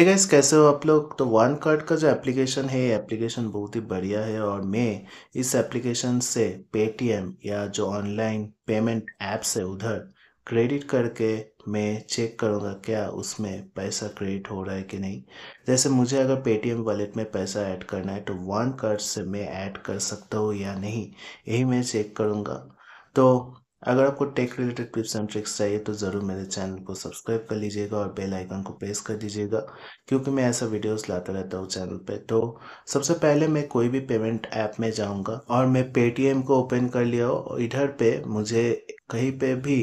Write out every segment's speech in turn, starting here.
gas कैसे हो आप लोग तो वन कार्ड का जो एप्लीकेशन है ये एप्लीकेशन बहुत ही बढ़िया है और मैं इस एप्लीकेशन से पेटीएम या जो ऑनलाइन पेमेंट ऐप्स है उधर क्रेडिट करके मैं चेक करूँगा क्या उसमें पैसा क्रेडिट हो रहा है कि नहीं जैसे मुझे अगर पेटीएम वॉलेट में पैसा ऐड करना है तो वन कार्ड से मैं ऐड कर सकता हूँ या नहीं यही मैं चेक करूँगा तो अगर आपको tech related tips and tricks चाहिए तो ज़रूर मेरे चैनल को सब्सक्राइब कर लीजिएगा और बेल आइकन को प्रेस कर दीजिएगा क्योंकि मैं ऐसा वीडियोस लाता रहता हूँ चैनल पे तो सबसे पहले मैं कोई भी पेमेंट ऐप में जाऊँगा और मैं पेटीएम को ओपन कर लिया और इधर पे मुझे कहीं पे भी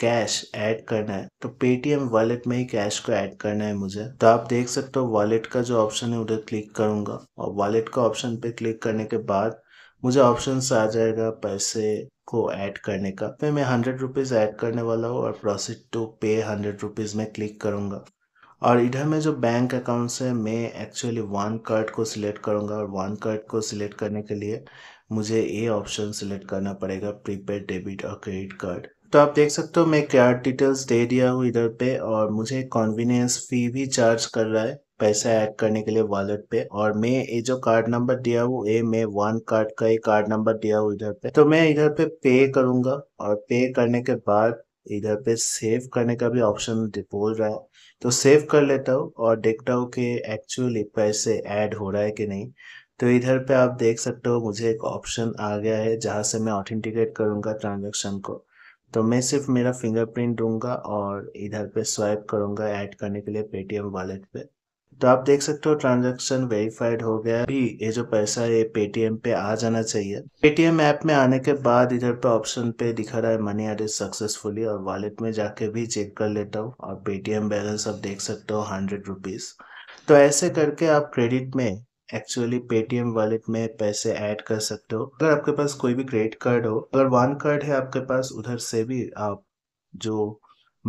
कैश ऐड करना है तो पेटीएम वॉलेट में ही कैश को ऐड करना है मुझे तो आप देख सकते हो वॉलेट का जो ऑप्शन है उधर क्लिक करूँगा और वॉलेट का ऑप्शन पे क्लिक करने के बाद मुझे ऑप्शन आ जाएगा पैसे को ऐड करने का फिर मैं हंड्रेड रुपीज़ ऐड करने वाला हूँ और proceed to pay hundred rupees में क्लिक करूँगा और इधर में जो बैंक अकाउंट्स है मैं एक्चुअली वन कार्ड को सिलेक्ट करूँगा और वन कार्ड को सिलेक्ट करने के लिए मुझे ये ऑप्शन सिलेक्ट करना पड़ेगा प्रीपेड डेबिट और क्रेडिट कार्ड तो आप देख सकते हो मैं कार्ड डिटेल्स दे दिया हूँ इधर पे और मुझे कॉन्वीनियंस फ़ी भी चार्ज कर रहा है पैसा ऐड करने के लिए वॉलेट पे और मैं ये जो कार्ड नंबर दिया हूँ ये मैं वन कार्ड का ही कार्ड नंबर दिया हूँ इधर पे तो मैं इधर पे पे करूँगा और पे करने के बाद इधर पे सेव करने का भी ऑप्शन बोल रहा है तो सेव कर लेता हूँ और देखता हूँ कि एक्चुअली पैसे ऐड हो रहा है कि नहीं तो इधर पे आप देख सकते हो मुझे एक ऑप्शन आ गया है जहाँ से मैं ऑथेंटिकेट करूँगा ट्रांजेक्शन को तो मैं सिर्फ मेरा फिंगरप्रिंट दूंगा और इधर पे स्वाइप करूंगा ऐड करने के लिए पेटीएम वॉलेट पे तो आप देख सकते हो ट्रांजैक्शन वेरीफाइड हो गया भी ये जो पैसा है पेटीएम पे आ जाना चाहिए पेटीएम ऐप में आने के बाद इधर पे ऑप्शन पे दिखा रहा है मनी एड सक्सेसफुली और वॉलेट में जाके भी चेक कर लेता हूँ और पेटीएम बैलेंस आप देख सकते हो हंड्रेड रुपीज तो ऐसे करके आप क्रेडिट में एक्चुअली पेटीएम वॉलेट में पैसे ऐड कर सकते हो अगर आपके पास कोई भी क्रेडिट कार्ड हो अगर वन कार्ड है आपके पास उधर से भी आप जो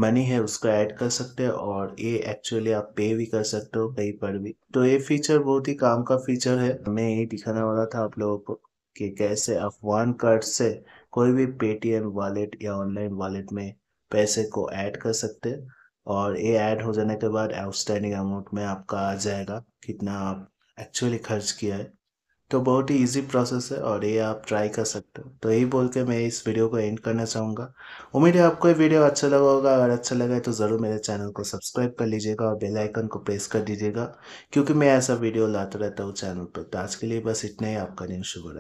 मनी है उसको ऐड कर सकते हैं और ये एक्चुअली आप पे भी कर सकते हो कहीं पर भी तो ये फीचर बहुत ही काम का फीचर है मैं यही दिखाने वाला था आप लोगों को कि कैसे आप वन कार्ड से कोई भी पेटीएम वॉलेट या ऑनलाइन वॉलेट में पैसे को ऐड कर सकते हैं और ये ऐड हो जाने के बाद आउटस्टैंडिंग अमाउंट में आपका आ जाएगा कितना आप एक्चुअली खर्च किया है तो बहुत ही इजी प्रोसेस है और ये आप ट्राई कर सकते हो तो यही बोल के मैं इस वीडियो को एंड करना चाहूँगा उम्मीद है आपको ये वीडियो अच्छा लगा होगा अगर अच्छा लगा है तो ज़रूर मेरे चैनल को सब्सक्राइब कर लीजिएगा और बेल आइकन को प्रेस कर दीजिएगा क्योंकि मैं ऐसा वीडियो लाता रहता हूँ चैनल पर तो आज के लिए बस इतना ही आपका दिन शुभ रहा